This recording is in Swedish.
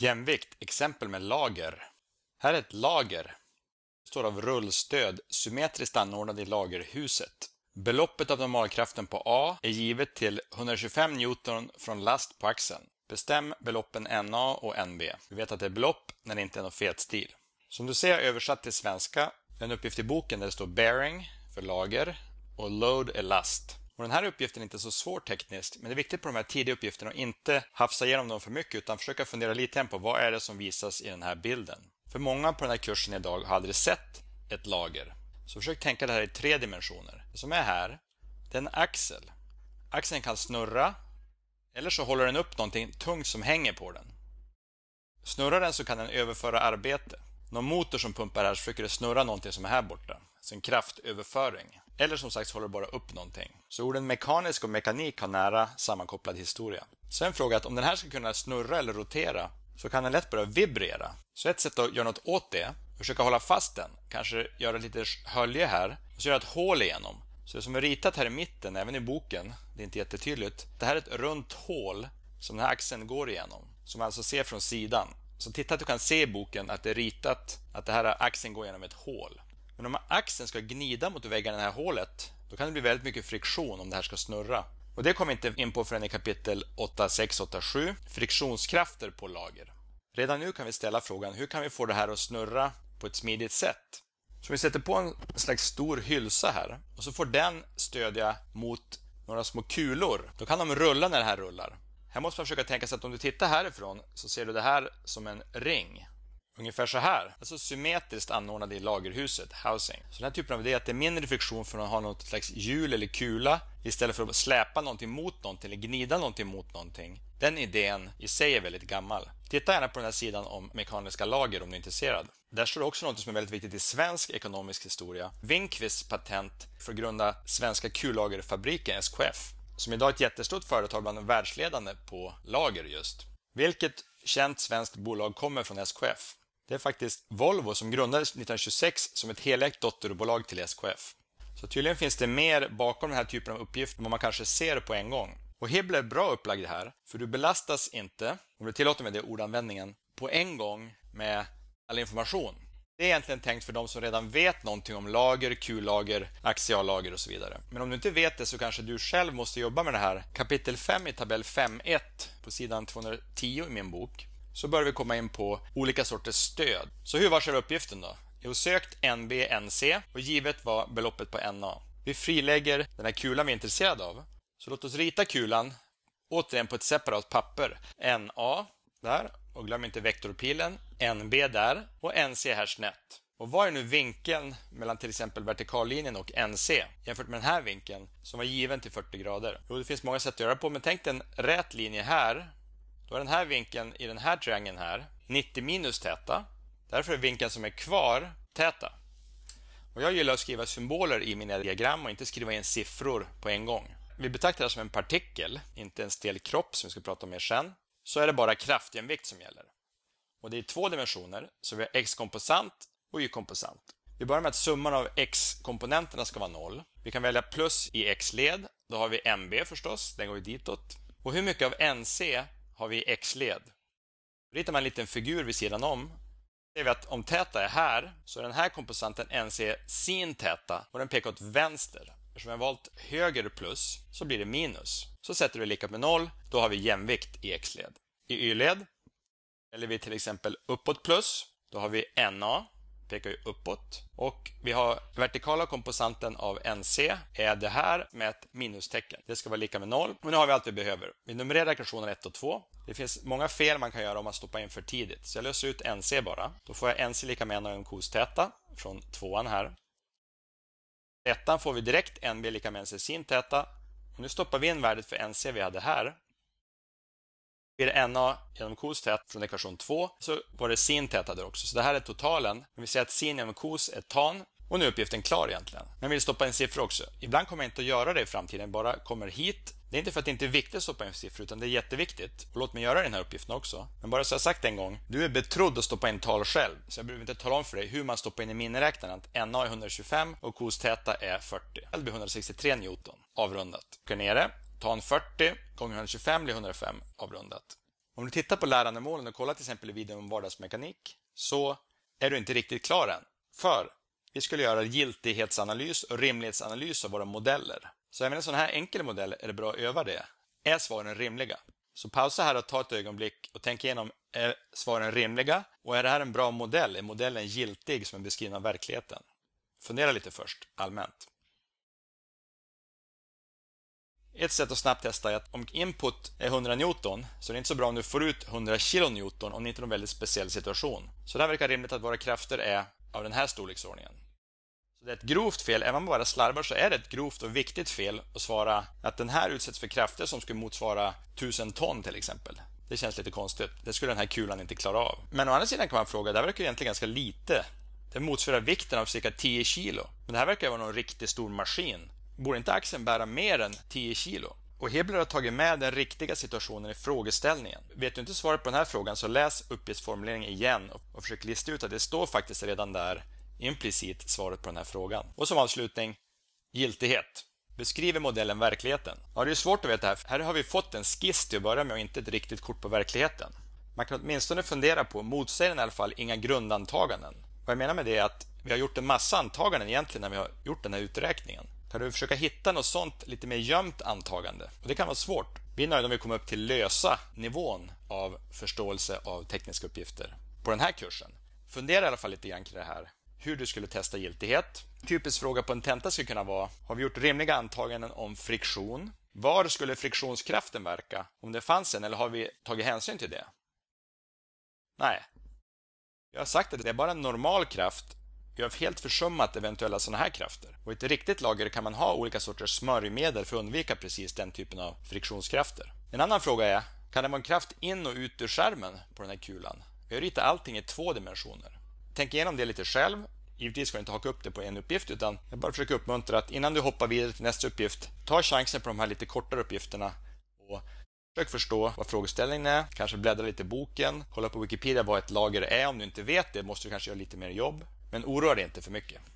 Jämvikt, exempel med lager. Här är ett lager. Det står av rullstöd, symmetriskt anordnad i lagerhuset. Beloppet av normalkraften på A är givet till 125 Newton från last på axeln. Bestäm beloppen NA och NB. Vi vet att det är belopp när det inte är något fetstil. Som du ser översatt till svenska, en uppgift i boken där det står bearing för lager och load är last. Och den här uppgiften är inte så svår tekniskt, men det är viktigt på de här tidiga uppgifterna att inte hafsa igenom dem för mycket utan försöka fundera lite på vad är det som visas i den här bilden. För många på den här kursen idag har aldrig sett ett lager. Så försök tänka det här i tre dimensioner. Det som är här, det är en axel. Axeln kan snurra eller så håller den upp någonting tungt som hänger på den. Snurrar den så kan den överföra arbete. Någon motor som pumpar här så försöker det snurra någonting som är här borta. Alltså en kraftöverföring. Eller som sagt så håller bara upp någonting. Så orden mekanisk och mekanik har nära sammankopplad historia. Sen att om den här ska kunna snurra eller rotera så kan den lätt börja vibrera. Så ett sätt att göra något åt det, försöka hålla fast den, kanske göra lite hölje här och så göra ett hål igenom. Så det som är ritat här i mitten, även i boken, det är inte jättetydligt. Det här är ett runt hål som den här axeln går igenom, som man alltså ser från sidan. Så titta att du kan se i boken att det är ritat att det här axeln går igenom ett hål. Men om axeln ska gnida mot väggen i det här hålet, då kan det bli väldigt mycket friktion om det här ska snurra. Och det kommer vi inte in på förrän i kapitel 8687, Friktionskrafter på lager. Redan nu kan vi ställa frågan, hur kan vi få det här att snurra på ett smidigt sätt? Så vi sätter på en slags stor hylsa här och så får den stödja mot några små kulor. Då kan de rulla när det här rullar. Här måste man försöka tänka sig att om du tittar härifrån så ser du det här som en ring. Ungefär så här, alltså symmetriskt anordnade i lagerhuset, housing. Så den här typen av idé är att det är mindre friktion för att ha något slags hjul eller kula istället för att släpa någonting mot någonting eller gnida någonting mot någonting. Den idén i sig är väldigt gammal. Titta gärna på den här sidan om mekaniska lager om du är intresserad. Där står det också något som är väldigt viktigt i svensk ekonomisk historia. Winqvists patent för att grunda svenska kullagerfabriken SKF som idag är ett jättestort företag bland de världsledande på lager just. Vilket känt svenskt bolag kommer från SKF? Det är faktiskt Volvo som grundades 1926 som ett helägt dotterbolag till SKF. Så tydligen finns det mer bakom den här typen av uppgifter än vad man kanske ser på en gång. Och Hibbler är bra upplagd här, för du belastas inte, om du tillåter mig det ordanvändningen, på en gång med all information. Det är egentligen tänkt för de som redan vet någonting om lager, Q-lager, axiallager och så vidare. Men om du inte vet det så kanske du själv måste jobba med det här. Kapitel 5 i tabell 5.1 på sidan 210 i min bok så börjar vi komma in på olika sorters stöd. Så hur var själva uppgiften då? Jo, sökt NB, NC och givet var beloppet på NA. Vi frilägger den här kulan vi är intresserade av. Så låt oss rita kulan återigen på ett separat papper. NA där och glöm inte vektorpilen. NB där och NC här snett. Och vad är nu vinkeln mellan till exempel vertikallinjen och NC jämfört med den här vinkeln som var given till 40 grader? Jo, det finns många sätt att göra på, men tänk en rät linje här då är den här vinkeln i den här triangeln här 90 minus täta. Därför är vinkeln som är kvar täta. Och jag gillar att skriva symboler i mina diagram och inte skriva in siffror på en gång. Vi betraktar det som en partikel, inte en stel kropp som vi ska prata om mer sen. Så är det bara kraftjämvikt som gäller. Och det är två dimensioner, så vi har x-komposant och y-komposant. Vi börjar med att summan av x-komponenterna ska vara noll. Vi kan välja plus i x-led. Då har vi mb förstås, den går ju ditåt. Och hur mycket av nc har vi x-led. ritar man en liten figur vid sidan om. Ser vi att om täta är här, så är den här komposanten NC sin täta och den pekar åt vänster. Eftersom jag valt höger plus så blir det minus. Så sätter vi lika med noll. Då har vi jämvikt i x-led. I y-led väljer vi till exempel uppåt plus. Då har vi NA pekar ju uppåt. Och vi har vertikala komposanten av NC är det här med ett minustecken. Det ska vara lika med noll. Och nu har vi allt vi behöver. Vi numrerar ekvationen 1 och 2. Det finns många fel man kan göra om man stoppar in för tidigt. Så jag löser ut NC bara. Då får jag NC lika med en och en täta från tvåan här. Ettan får vi direkt NB lika med NC sin täta. Och nu stoppar vi in värdet för NC vi hade här blir det NA genom kos tät från ekvation 2 så var det sin täta där också. Så det här är totalen. Men vi säger att sin genom kos är tan och nu är uppgiften klar egentligen. Men jag vill stoppa in siffror också. Ibland kommer jag inte att göra det i framtiden, bara kommer hit. Det är inte för att det inte är viktigt att stoppa in siffror, utan det är jätteviktigt. Och låt mig göra den här uppgiften också. Men bara så jag sagt en gång, du är betrodd att stoppa in tal själv. Så jag behöver inte tala om för dig hur man stoppar in i miniräknaren att NA är 125 och kos täta är 40. Det blir 163 Newton, avrundat. Gå nere ta en 40 gånger 125 blir 105 avrundat. Om du tittar på lärandemålen och kollar till exempel i videon om vardagsmekanik så är du inte riktigt klar än. För vi skulle göra giltighetsanalys och rimlighetsanalys av våra modeller. Så även en sån här enkel modell är det bra att öva det. Är svaren rimliga? Så pausa här och ta ett ögonblick och tänk igenom, är svaren rimliga? Och är det här en bra modell? Är modellen giltig som är beskriven av verkligheten? Fundera lite först, allmänt. Ett sätt att snabbt testa är att om input är 100 Newton så är det inte så bra om du får ut 100 kilonewton om det inte är någon väldigt speciell situation. Så det här verkar rimligt att våra krafter är av den här storleksordningen. Så det är ett grovt fel, även om man bara slarvar så är det ett grovt och viktigt fel att svara att den här utsätts för krafter som skulle motsvara 1000 ton till exempel. Det känns lite konstigt. Det skulle den här kulan inte klara av. Men å andra sidan kan man fråga, det här verkar egentligen ganska lite. Det motsvarar vikten av cirka 10 kilo. Men det här verkar vara någon riktigt stor maskin borde inte axeln bära mer än 10 kilo? Och Hebler har tagit med den riktiga situationen i frågeställningen. Vet du inte svaret på den här frågan så läs uppgiftsformuleringen igen och försök lista ut att det står faktiskt redan där implicit svaret på den här frågan. Och som avslutning, giltighet. Beskriver modellen verkligheten? Ja, det är svårt att veta här. Här har vi fått en skiss till att börja med och inte ett riktigt kort på verkligheten. Man kan åtminstone fundera på, motsäger den i alla fall inga grundantaganden? Vad jag menar med det är att vi har gjort en massa antaganden egentligen när vi har gjort den här uträkningen. Kan du försöka hitta något sånt lite mer gömt antagande? Och det kan vara svårt. Vi är nöjda om vi kommer upp till lösa nivån av förståelse av tekniska uppgifter på den här kursen. Fundera i alla fall lite grann kring det här. Hur du skulle testa giltighet. Typisk fråga på en tenta skulle kunna vara Har vi gjort rimliga antaganden om friktion? Var skulle friktionskraften verka? Om det fanns en, eller har vi tagit hänsyn till det? Nej. Jag har sagt att det är bara en normal kraft vi har helt försummat eventuella sådana här krafter. Och i ett riktigt lager kan man ha olika sorters smörjmedel för att undvika precis den typen av friktionskrafter. En annan fråga är, kan det vara en kraft in och ut ur skärmen på den här kulan? Vi har ritat allting i två dimensioner. Tänk igenom det lite själv. Givetvis ska du inte haka upp det på en uppgift utan jag bara försöker uppmuntra att innan du hoppar vidare till nästa uppgift, ta chansen på de här lite kortare uppgifterna och Försök förstå vad frågeställningen är, kanske bläddra lite i boken, kolla på Wikipedia vad ett lager är. Om du inte vet det måste du kanske göra lite mer jobb. Men oroa dig inte för mycket.